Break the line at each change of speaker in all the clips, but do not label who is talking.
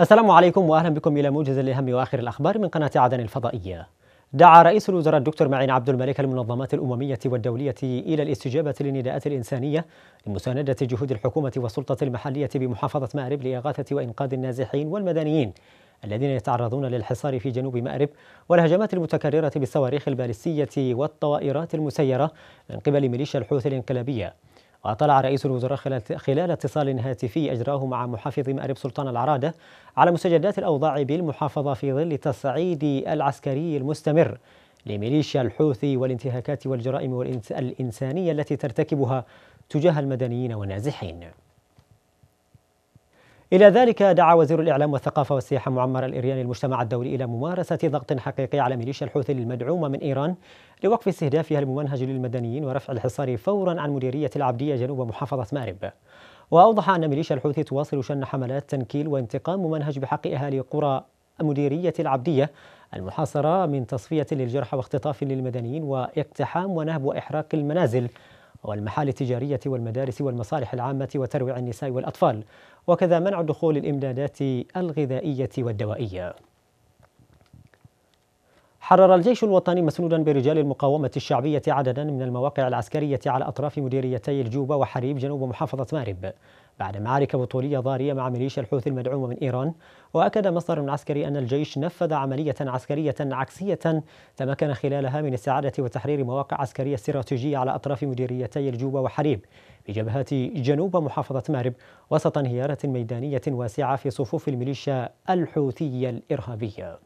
السلام عليكم واهلا بكم الى موجز الاهم واخر الاخبار من قناه عدن الفضائيه. دعا رئيس الوزراء الدكتور معين عبد الملك المنظمات الامميه والدوليه الى الاستجابه للنداءات الانسانيه لمسانده جهود الحكومه والسلطه المحليه بمحافظه مأرب لاغاثه وانقاذ النازحين والمدنيين الذين يتعرضون للحصار في جنوب مأرب والهجمات المتكرره بالصواريخ البالستيه والطائرات المسيره من قبل ميليشيا الحوثي الانقلابيه. وأطلع رئيس الوزراء خلال, خلال اتصال هاتفي أجراه مع محافظ مأرب سلطان العرادة على مستجدات الأوضاع بالمحافظة في ظل التصعيد العسكري المستمر لميليشيا الحوثي والانتهاكات والجرائم الإنسانية التي ترتكبها تجاه المدنيين والنازحين إلى ذلك دعا وزير الإعلام والثقافة والسياحة معمر الإرياني المجتمع الدولي إلى ممارسة ضغط حقيقي على ميليشيا الحوثي المدعومة من إيران لوقف استهدافها الممنهج للمدنيين ورفع الحصار فورا عن مديرية العبدية جنوب محافظة مأرب وأوضح أن ميليشيا الحوثي تواصل شن حملات تنكيل وانتقام ممنهج بحق أهالي قرى مديرية العبدية المحاصرة من تصفية للجرحى واختطاف للمدنيين واقتحام ونهب وإحراق المنازل والمحال التجارية والمدارس والمصالح العامة وترويع النساء والأطفال وكذا منع دخول الإمدادات الغذائية والدوائية حرر الجيش الوطني مسنودا برجال المقاومة الشعبية عددا من المواقع العسكرية على أطراف مديريتي الجوبة وحريب جنوب محافظة مارب بعد معارك بطولية ضارية مع ميليشيا الحوثي المدعومة من إيران وأكد مصدر عسكري أن الجيش نفذ عملية عسكرية عكسية تمكن خلالها من استعادة وتحرير مواقع عسكرية استراتيجية على أطراف مديريتي الجوبة وحريب جبهات جنوب محافظة مارب وسط انهيارات ميدانية واسعة في صفوف الميليشيا الحوثية الإرهابية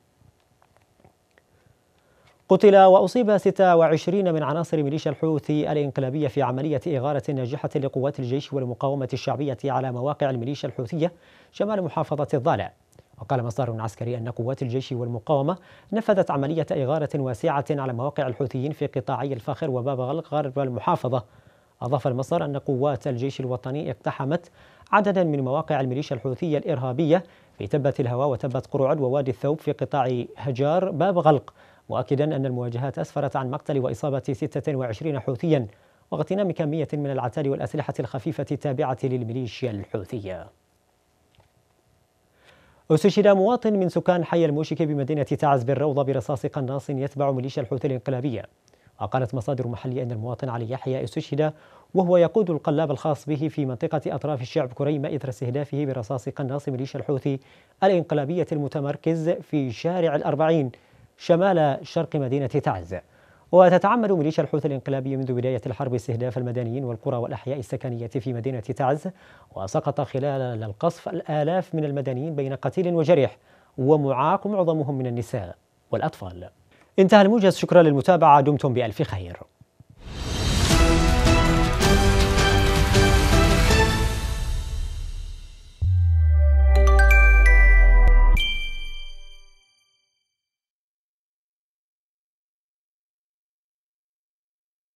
قتل وأصيب 26 من عناصر ميليشيا الحوثي الإنقلابية في عملية إغارة ناجحة لقوات الجيش والمقاومة الشعبية على مواقع الميليشيا الحوثية شمال محافظة الضالع وقال مصدر عسكري أن قوات الجيش والمقاومة نفذت عملية إغارة واسعة على مواقع الحوثيين في قطاعي الفاخر وباب غلق غرب المحافظة أضاف المصدر أن قوات الجيش الوطني اقتحمت عددا من مواقع الميليشيا الحوثية الإرهابية في تبة الهوى وتبة قرعد ووادي الثوب في قطاع هجار باب غلق مؤكدا أن المواجهات أسفرت عن مقتل وإصابة 26 حوثيا واغتنام كمية من العتاد والأسلحة الخفيفة التابعة للميليشيا الحوثية استشهد مواطن من سكان حي الموشك بمدينة تعز بالروضة برصاص قناص يتبع ميليشيا الحوثي الانقلابية وقالت مصادر محلية أن المواطن علي يحيى استشهد وهو يقود القلاب الخاص به في منطقة أطراف الشعب كريمة إثر استهدافه برصاص قناص ميليشيا الحوثي الانقلابية المتمركز في شارع الأربعين شمال شرق مدينة تعز وتتعمد ميليشيا الحوثي الانقلابي منذ بداية الحرب استهداف المدنيين والقرى والأحياء السكنية في مدينة تعز وسقط خلال القصف الآلاف من المدنيين بين قتيل وجريح ومعاق معظمهم من النساء والأطفال انتهى الموجز شكرا للمتابعة دمتم بألف خير